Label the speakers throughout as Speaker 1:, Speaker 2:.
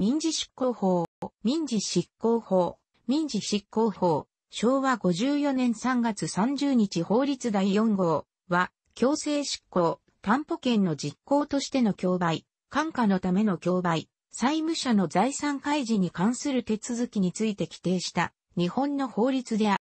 Speaker 1: 民事執行法、民事執行法、民事執行法、昭和54年3月30日法律第4号は、強制執行、担保権の実行としての競売、感化のための競売、債務者の財産開示に関する手続きについて規定した日本の法律である。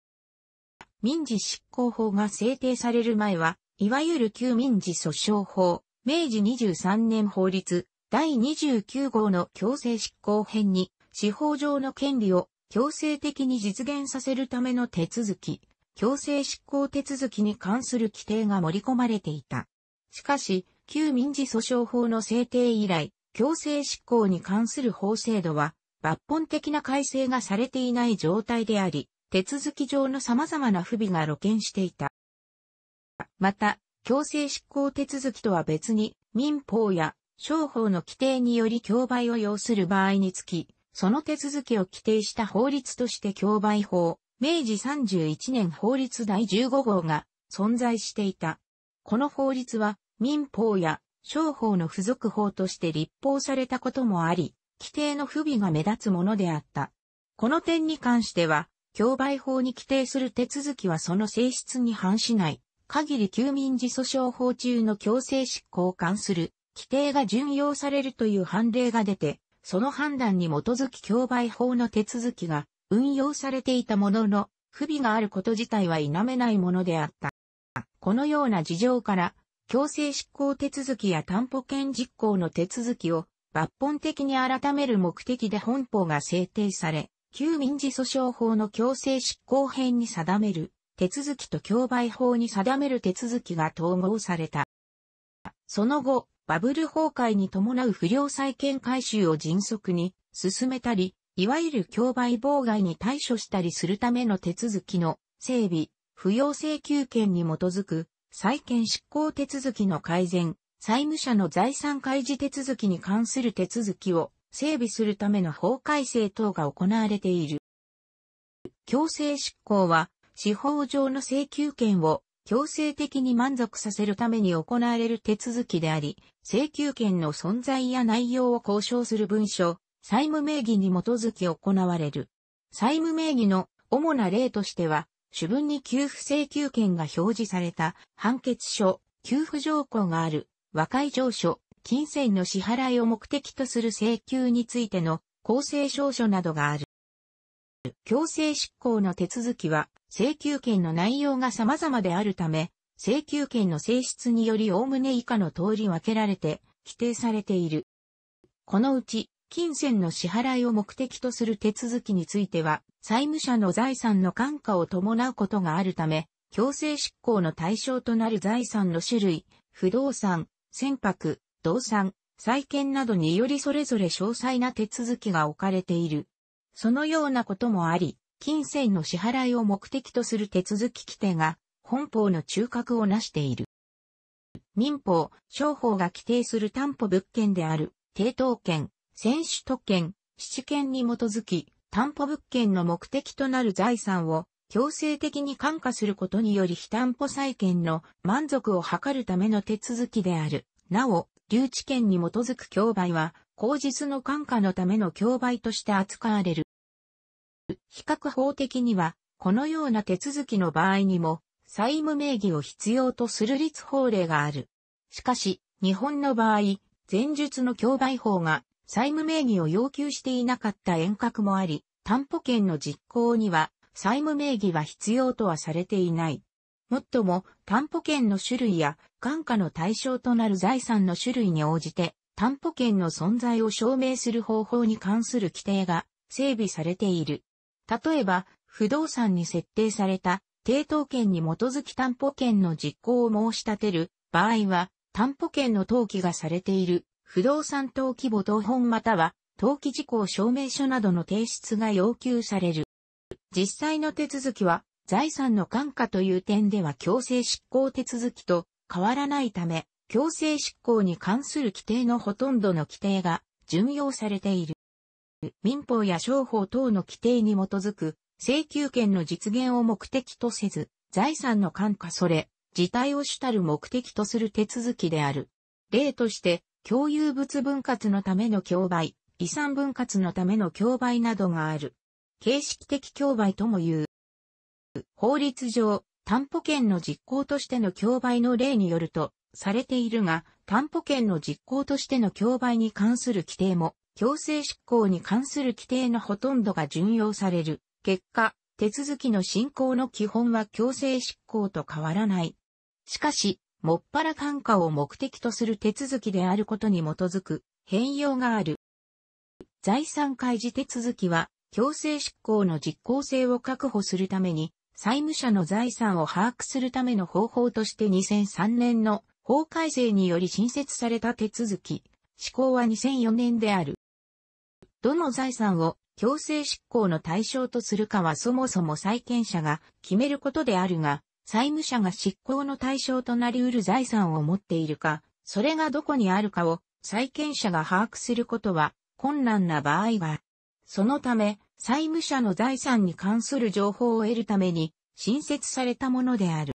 Speaker 1: 民事執行法が制定される前は、いわゆる旧民事訴訟法、明治23年法律、第29号の強制執行編に、司法上の権利を強制的に実現させるための手続き、強制執行手続きに関する規定が盛り込まれていた。しかし、旧民事訴訟法の制定以来、強制執行に関する法制度は、抜本的な改正がされていない状態であり、手続き上の様々な不備が露見していた。また、強制執行手続きとは別に、民法や商法の規定により競売を要する場合につき、その手続きを規定した法律として競売法、明治31年法律第15号が存在していた。この法律は民法や商法の付属法として立法されたこともあり、規定の不備が目立つものであった。この点に関しては、競売法に規定する手続きはその性質に反しない、限り休民事訴訟法中の強制執行を関する規定が順用されるという判例が出て、その判断に基づき競売法の手続きが運用されていたものの、不備があること自体は否めないものであった。このような事情から、強制執行手続きや担保権実行の手続きを抜本的に改める目的で本法が制定され、旧民事訴訟法の強制執行編に定める手続きと競売法に定める手続きが統合された。その後、バブル崩壊に伴う不良債権回収を迅速に進めたり、いわゆる競売妨害に対処したりするための手続きの整備、扶養請求権に基づく債権執行手続きの改善、債務者の財産開示手続きに関する手続きを整備するための法改正等が行われている。強制執行は司法上の請求権を強制的に満足させるために行われる手続きであり、請求権の存在や内容を交渉する文書、債務名義に基づき行われる。債務名義の主な例としては、主文に給付請求権が表示された判決書、給付条項がある和解上書、金銭の支払いを目的とする請求についての公正証書などがある。強制執行の手続きは、請求権の内容が様々であるため、請求権の性質により概ね以下の通り分けられて、規定されている。このうち、金銭の支払いを目的とする手続きについては、債務者の財産の感化を伴うことがあるため、強制執行の対象となる財産の種類、不動産、船舶、動産、債権などによりそれぞれ詳細な手続きが置かれている。そのようなこともあり、金銭の支払いを目的とする手続き規定が本法の中核を成している。民法、商法が規定する担保物件である、抵当権、選手都権、七権に基づき、担保物件の目的となる財産を強制的に管下することにより非担保債権の満足を図るための手続きである。なお、留置権に基づく競売は、口実の管下のための競売として扱われる。比較法的には、このような手続きの場合にも、債務名義を必要とする立法令がある。しかし、日本の場合、前述の競売法が債務名義を要求していなかった遠隔もあり、担保権の実行には債務名義は必要とはされていない。もっとも、担保権の種類や、眼下の対象となる財産の種類に応じて、担保権の存在を証明する方法に関する規定が整備されている。例えば、不動産に設定された抵当権に基づき担保権の実行を申し立てる場合は、担保権の登記がされている不動産登記簿等本または登記事項証明書などの提出が要求される。実際の手続きは財産の管価という点では強制執行手続きと変わらないため、強制執行に関する規定のほとんどの規定が順用されている。民法や商法等の規定に基づく請求権の実現を目的とせず、財産の管化それ、自体を主たる目的とする手続きである。例として、共有物分割のための競売、遺産分割のための競売などがある。形式的競売とも言う。法律上、担保権の実行としての競売の例によると、されているが、担保権の実行としての競売に関する規定も強制執行に関する規定のほとんどが順用される。結果、手続きの進行の基本は強制執行と変わらない。しかし、もっぱら感化を目的とする手続きであることに基づく変容がある。財産開示手続きは強制執行の実効性を確保するために債務者の財産を把握するための方法として2003年の法改正により新設された手続き、施行は2004年である。どの財産を強制執行の対象とするかはそもそも債権者が決めることであるが、債務者が執行の対象となり得る財産を持っているか、それがどこにあるかを債権者が把握することは困難な場合が、そのため、債務者の財産に関する情報を得るために、新設されたものである。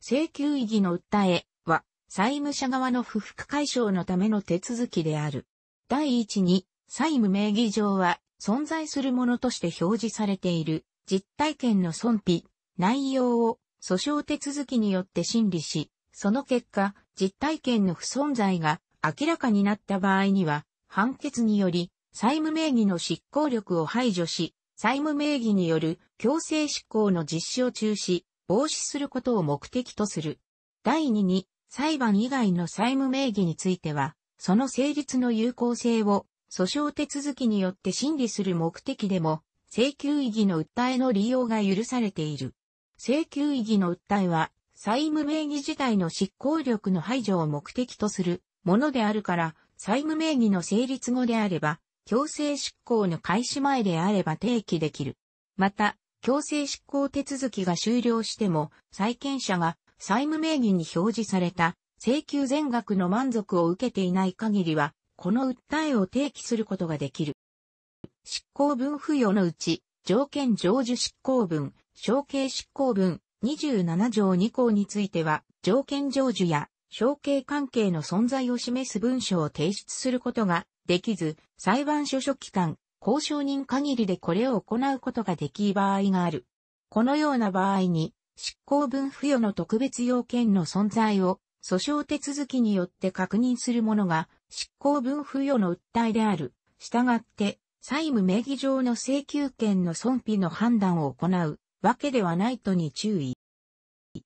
Speaker 1: 請求意義の訴えは、債務者側の不服解消のための手続きである。第一に、債務名義上は存在するものとして表示されている実体権の損否、内容を訴訟手続きによって審理し、その結果、実体権の不存在が明らかになった場合には、判決により債務名義の執行力を排除し、債務名義による強制執行の実施を中止、防止することを目的とする。第二に、裁判以外の債務名義については、その成立の有効性を訴訟手続きによって審理する目的でも、請求意義の訴えの利用が許されている。請求意義の訴えは、債務名義自体の執行力の排除を目的とするものであるから、債務名義の成立後であれば、強制執行の開始前であれば提起できる。また、強制執行手続きが終了しても、債権者が債務名義に表示された請求全額の満足を受けていない限りは、この訴えを提起することができる。執行分付与のうち、条件成就執行分、承継執行分、27条2項については、条件成就や承継関係の存在を示す文書を提出することができず、裁判所書記官、交渉人限りでこれを行うことができい場合がある。このような場合に、執行分付与の特別要件の存在を訴訟手続きによって確認するものが執行分付与の訴えである。したがって、債務名義上の請求権の損否の判断を行うわけではないとに注意。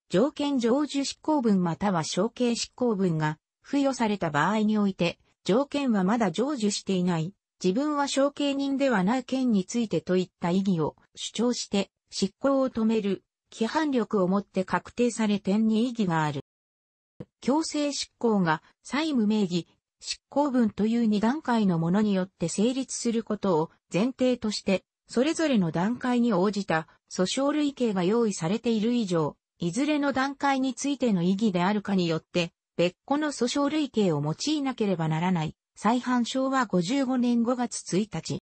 Speaker 1: 条件常受執行分または承継執行分が付与された場合において、条件はまだ成就していない、自分は承継人ではない件についてといった意義を主張して執行を止める、規範力をもって確定され点に意義がある。強制執行が債務名義執行分という2段階のものによって成立することを前提として、それぞれの段階に応じた訴訟類型が用意されている以上、いずれの段階についての意義であるかによって、別個の訴訟類型を用いなければならない。再犯昭は55年5月1日。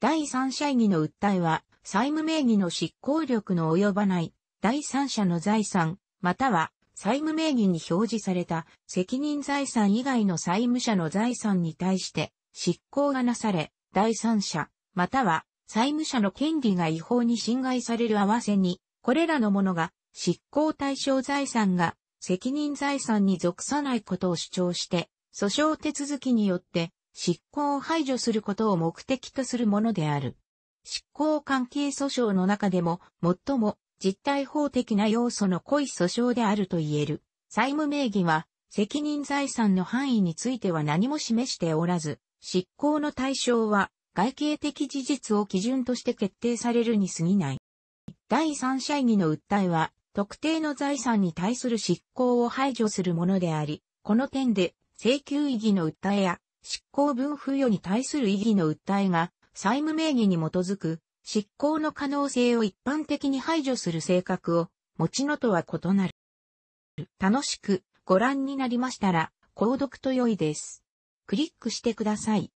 Speaker 1: 第三者意義の訴えは、債務名義の執行力の及ばない、第三者の財産、または債務名義に表示された責任財産以外の債務者の財産に対して執行がなされ、第三者、または債務者の権利が違法に侵害される合わせに、これらのものが執行対象財産が責任財産に属さないことを主張して、訴訟手続きによって執行を排除することを目的とするものである。執行関係訴訟の中でも最も実体法的な要素の濃い訴訟であると言える。債務名義は、責任財産の範囲については何も示しておらず、執行の対象は、外形的事実を基準として決定されるに過ぎない。第三者意義の訴えは、特定の財産に対する執行を排除するものであり、この点で、請求意義の訴えや、執行分付与に対する意義の訴えが、債務名義に基づく執行の可能性を一般的に排除する性格を持ちのとは異なる。楽しくご覧になりましたら、購読と良いです。クリックしてください。